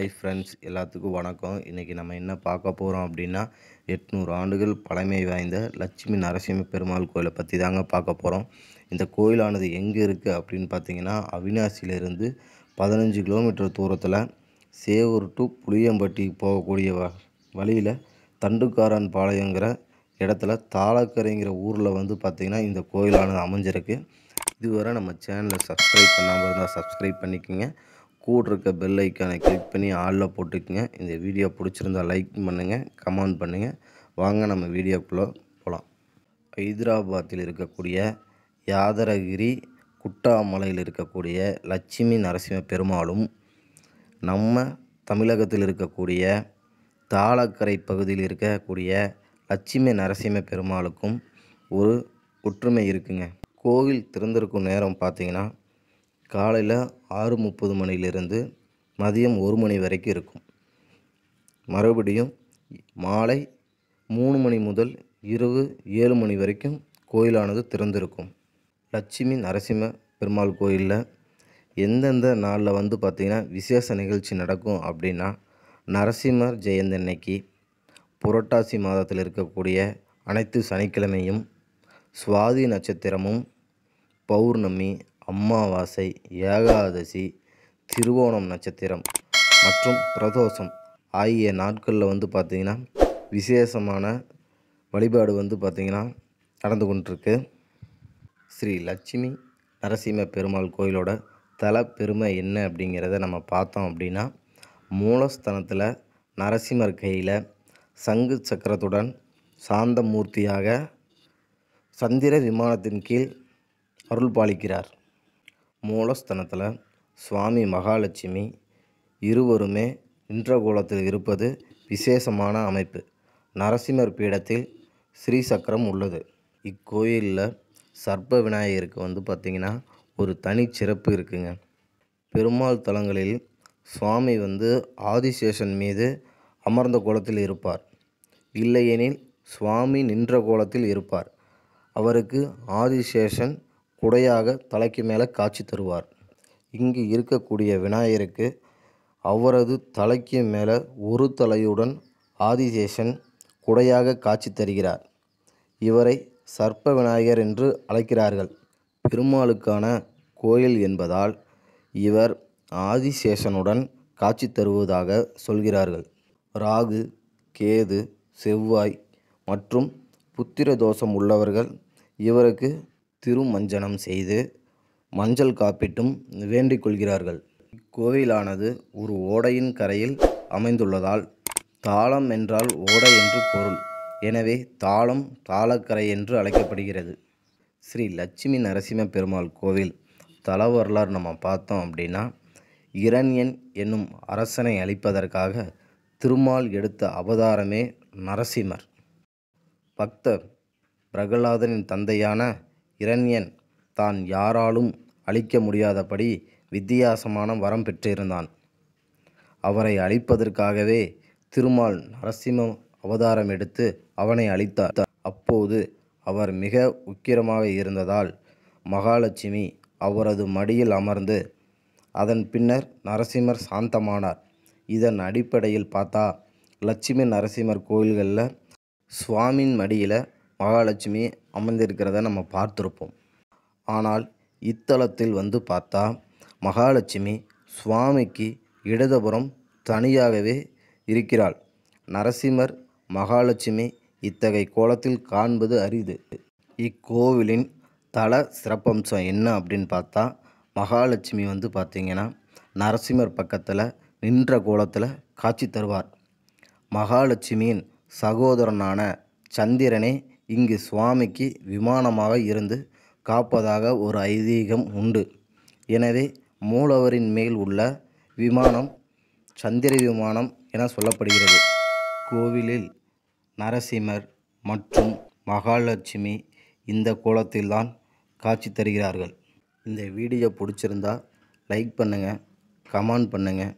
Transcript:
hi friends எல்லாத்துக்கும் வணக்கம் இன்றைக்கி நம்ம என்ன பார்க்க போகிறோம் அப்படின்னா எட்நூறு ஆண்டுகள் பழமை வாய்ந்த லட்சுமி நரசிம்ம பெருமாள் கோயிலை பற்றி தாங்க பார்க்க போகிறோம் இந்த கோயிலானது எங்கே இருக்குது அப்படின்னு பார்த்தீங்கன்னா அவினாசியிலிருந்து பதினஞ்சு கிலோமீட்டர் தூரத்தில் சேவூர் டு புளியம்பட்டி போகக்கூடிய வ வழியில் தண்டுக்காரன் பாளையங்கிற இடத்துல தாளக்கரைங்கிற ஊரில் வந்து பார்த்திங்கன்னா இந்த கோயிலானது அமைஞ்சிருக்கு இதுவரை நம்ம சேனலை சப்ஸ்கிரைப் பண்ணாமல் இருந்தால் சப்ஸ்கிரைப் பண்ணிக்கோங்க கூட இருக்க பெல் ஐக்கானை கிளிக் பண்ணி ஆளில் போட்டுக்கங்க இந்த வீடியோ பிடிச்சிருந்தா லைக் பண்ணுங்கள் கமெண்ட் பண்ணுங்கள் வாங்க நம்ம வீடியோக்குள்ளே போகலாம் ஹைதராபாத்தில் இருக்கக்கூடிய யாதரகிரி குட்டாமலையில் இருக்கக்கூடிய லட்சுமி நரசிம்ம பெருமாளும் நம்ம தமிழகத்தில் இருக்கக்கூடிய தாளக்கரை பகுதியில் இருக்கக்கூடிய லட்சுமி நரசிம்ம பெருமாளுக்கும் ஒரு ஒற்றுமை இருக்குங்க கோவில் திறந்திருக்கும் நேரம் பார்த்திங்கன்னா காலையில் ஆறு முப்பது மணிலிருந்து மதியம் ஒரு மணி வரைக்கும் இருக்கும் மறுபடியும் மாலை மூணு மணி முதல் இரவு ஏழு மணி வரைக்கும் கோயிலானது திறந்திருக்கும் லட்சுமி நரசிம்ம பெருமாள் கோயிலில் எந்தெந்த நாளில் வந்து பார்த்திங்கன்னா விசேஷ நிகழ்ச்சி நடக்கும் அப்படின்னா நரசிம்மர் ஜெயந்தி அன்னைக்கு புரட்டாசி மாதத்தில் இருக்கக்கூடிய அனைத்து சனிக்கிழமையும் சுவாதி நட்சத்திரமும் பௌர்ணமி அம்மாவாசை ஏகாதசி திருவோணம் நட்சத்திரம் மற்றும் பிரதோஷம் ஆகிய நாட்களில் வந்து பார்த்திங்கன்னா விசேஷமான வழிபாடு வந்து பார்த்திங்கன்னா நடந்து கொண்டிருக்கு ஸ்ரீ லட்சுமி நரசிம்ம பெருமாள் கோயிலோட தல பெருமை என்ன அப்படிங்கிறத நம்ம பார்த்தோம் அப்படின்னா மூலஸ்தனத்தில் நரசிம்மர் கையில் சங்கு சக்கரத்துடன் சாந்த மூர்த்தியாக சந்திர விமானத்தின் கீழ் அருள் பாலிக்கிறார் மூலஸ்தனத்தில் சுவாமி மகாலட்சுமி இருவருமே நின்றகோலத்தில் இருப்பது விசேஷமான அமைப்பு நரசிம்மர் பீடத்தில் ஸ்ரீசக்கரம் உள்ளது இக்கோயிலில் சர்ப்ப விநாயகருக்கு வந்து பார்த்திங்கன்னா ஒரு தனி சிறப்பு இருக்குங்க பெருமாள் தலங்களில் சுவாமி வந்து ஆதிசேஷன் மீது அமர்ந்த கோலத்தில் இருப்பார் இல்லையெனில் சுவாமி நின்ற கோலத்தில் இருப்பார் அவருக்கு ஆதிசேஷன் குடையாக தலைக்கு மேலே காட்சி தருவார் இங்கு இருக்கக்கூடிய விநாயகருக்கு அவரது தலைக்கு மேலே ஒரு தலையுடன் ஆதிசேஷன் குடையாக காட்சி தருகிறார் இவரை சர்ப்ப விநாயகர் என்று அழைக்கிறார்கள் பெருமாளுக்கான கோயில் என்பதால் இவர் ஆதிசேஷனுடன் காட்சி தருவதாக சொல்கிறார்கள் ராகு கேது செவ்வாய் மற்றும் புத்திர தோஷம் உள்ளவர்கள் இவருக்கு திருமஞ்சனம் செய்து மஞ்சள் காப்பிட்டும் வேண்டிக் கொள்கிறார்கள் இக்கோவிலானது ஒரு ஓடையின் கரையில் அமைந்துள்ளதால் தாளம் என்றால் ஓடை என்று பொருள் எனவே தாளம் தாளக்கரை என்று அழைக்கப்படுகிறது ஸ்ரீ லட்சுமி நரசிம்ம பெருமாள் கோவில் தல வரலாறு நம்ம பார்த்தோம் அப்படின்னா இரண்யன் என்னும் அரசனை அழிப்பதற்காக திருமால் எடுத்த அவதாரமே நரசிம்மர் பக்தர் பிரகலாதனின் தந்தையான இரண்யன் தான் யாராலும் அழிக்க முடியாதபடி வித்தியாசமான வரம் பெற்றிருந்தான் அவரை அழிப்பதற்காகவே திருமால் நரசிம்ம அவதாரம் எடுத்து அவனை அழித்தார் அப்போது அவர் மிக உக்கிரமாக இருந்ததால் மகாலட்சுமி அவரது மடியில் அமர்ந்து அதன் பின்னர் நரசிம்மர் சாந்தமானார் இதன் அடிப்படையில் பார்த்தா லட்சுமி நரசிம்மர் கோயில்களில் சுவாமின் மடியில் மகாலட்சுமி அமர்ந்திருக்கிறத நம்ம பார்த்துருப்போம் ஆனால் இத்தலத்தில் வந்து பார்த்தா மகாலட்சுமி சுவாமிக்கு இடதுபுறம் தனியாகவே இருக்கிறாள் நரசிம்மர் மகாலட்சுமி இத்தகை கோலத்தில் காண்பது அரிது இக்கோவிலின் தல சிறப்பம்சம் என்ன அப்படின்னு பார்த்தா மகாலட்சுமி வந்து பார்த்திங்கன்னா நரசிம்மர் பக்கத்தில் நின்ற கோலத்தில் காட்சி தருவார் மகாலட்சுமியின் சகோதரனான சந்திரனே இங்கு சுவாமிக்கு விமானமாக இருந்து காப்பதாக ஒரு ஐதீகம் உண்டு எனவே மூலவரின் மேல் உள்ள விமானம் சந்திர விமானம் என சொல்லப்படுகிறது கோவிலில் நரசிம்மர் மற்றும் மகாலட்சுமி இந்த கோலத்தில்தான் காட்சி தருகிறார்கள் இந்த வீடியோ பிடிச்சிருந்தா லைக் பண்ணுங்கள் கமெண்ட் பண்ணுங்கள்